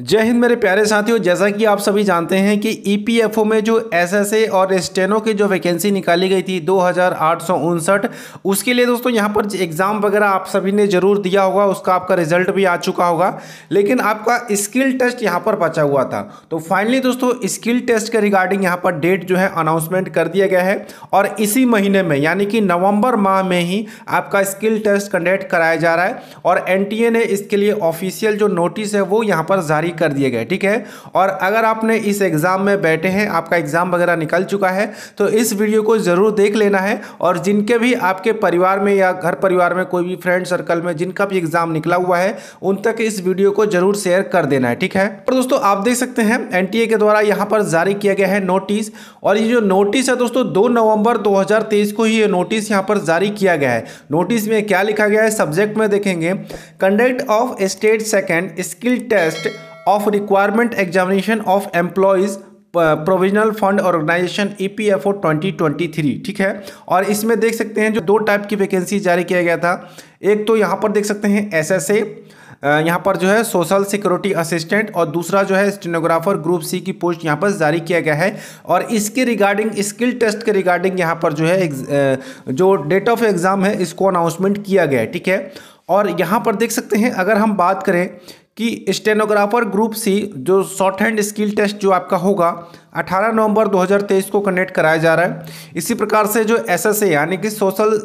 जय हिंद मेरे प्यारे साथियों जैसा कि आप सभी जानते हैं कि ईपीएफओ e में जो एसएसए और स्टेनो e की जो वैकेंसी निकाली गई थी दो उसके लिए दोस्तों यहां पर एग्ज़ाम वगैरह आप सभी ने ज़रूर दिया होगा उसका आपका रिजल्ट भी आ चुका होगा लेकिन आपका स्किल टेस्ट यहां पर बचा हुआ था तो फाइनली दोस्तों स्किल टेस्ट के रिगार्डिंग यहाँ पर डेट जो है अनाउंसमेंट कर दिया गया है और इसी महीने में यानी कि नवम्बर माह में ही आपका स्किल टेस्ट कंडक्ट कराया जा रहा है और एन ने इसके लिए ऑफिशियल जो नोटिस है वो यहाँ पर जारी जारी कर दिए गए ठीक है और अगर आपने इस एग्ज़ाम में बैठे हैं आपका एग्ज़ाम वगैरह निकल चुका है तो इस वीडियो को ज़रूर देख लेना है और जिनके भी आपके परिवार में या घर परिवार में कोई भी फ्रेंड सर्कल में जिनका भी एग्ज़ाम निकला हुआ है उन तक इस वीडियो को ज़रूर शेयर कर देना है ठीक है पर दोस्तों आप देख सकते हैं एन के द्वारा यहाँ पर जारी किया गया है नोटिस और ये जो नोटिस है दोस्तों दो नवम्बर दो को ही ये नोटिस यहाँ पर जारी किया गया है नोटिस में क्या लिखा गया है सब्जेक्ट में देखेंगे conduct of state second skill test of requirement examination of employees provident fund organisation E P F O twenty twenty three ठीक है और इसमें देख सकते हैं जो दो टाइप की वैकेंसी जारी किया गया था एक तो यहाँ पर देख सकते हैं एस एस ए यहाँ पर जो है सोशल सिक्योरिटी असिस्टेंट और दूसरा जो है स्टेनोग्राफर ग्रुप सी की पोस्ट यहाँ पर जारी किया गया है और इसके रिगार्डिंग स्किल टेस्ट के रिगार्डिंग यहाँ पर जो है जो डेट ऑफ एग्ज़ाम है इसको अनाउंसमेंट किया गया है ठीक है और यहाँ पर देख सकते हैं अगर हम बात करें कि स्टेनोग्राफर ग्रुप सी जो शॉर्ट हैंड स्किल टेस्ट जो आपका होगा 18 नवंबर 2023 को कनेक्ट कराया जा रहा है इसी प्रकार से जो एस एस ए यानी कि सोशल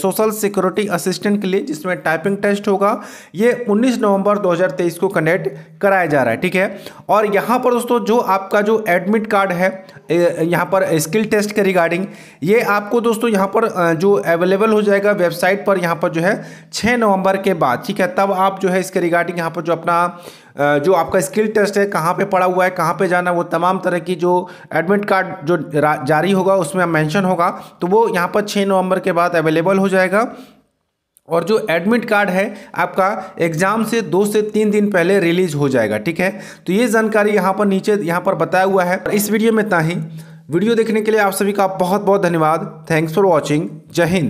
सोशल सिक्योरिटी असिस्टेंट के लिए जिसमें टाइपिंग टेस्ट होगा ये 19 नवंबर 2023 को कनेक्ट कराया जा रहा है ठीक है और यहाँ पर दोस्तों जो आपका जो एडमिट कार्ड है यहाँ पर स्किल टेस्ट के रिगार्डिंग ये आपको दोस्तों यहाँ पर जो अवेलेबल हो जाएगा वेबसाइट पर यहाँ पर जो है छः नवंबर के बाद ठीक है तब आप जो है इसके रिगार्डिंग यहाँ पर जो अपना जो आपका स्किल टेस्ट है कहाँ पे पड़ा हुआ है कहाँ पे जाना है वो तमाम तरह की जो एडमिट कार्ड जो जारी होगा उसमें मेंशन होगा तो वो यहाँ पर 6 नवंबर के बाद अवेलेबल हो जाएगा और जो एडमिट कार्ड है आपका एग्ज़ाम से दो से तीन दिन पहले रिलीज हो जाएगा ठीक है तो ये जानकारी यहाँ पर नीचे यहाँ पर बताया हुआ है इस वीडियो में इतना ही वीडियो देखने के लिए आप सभी का बहुत बहुत धन्यवाद थैंक्स फॉर वॉचिंग जय हिंद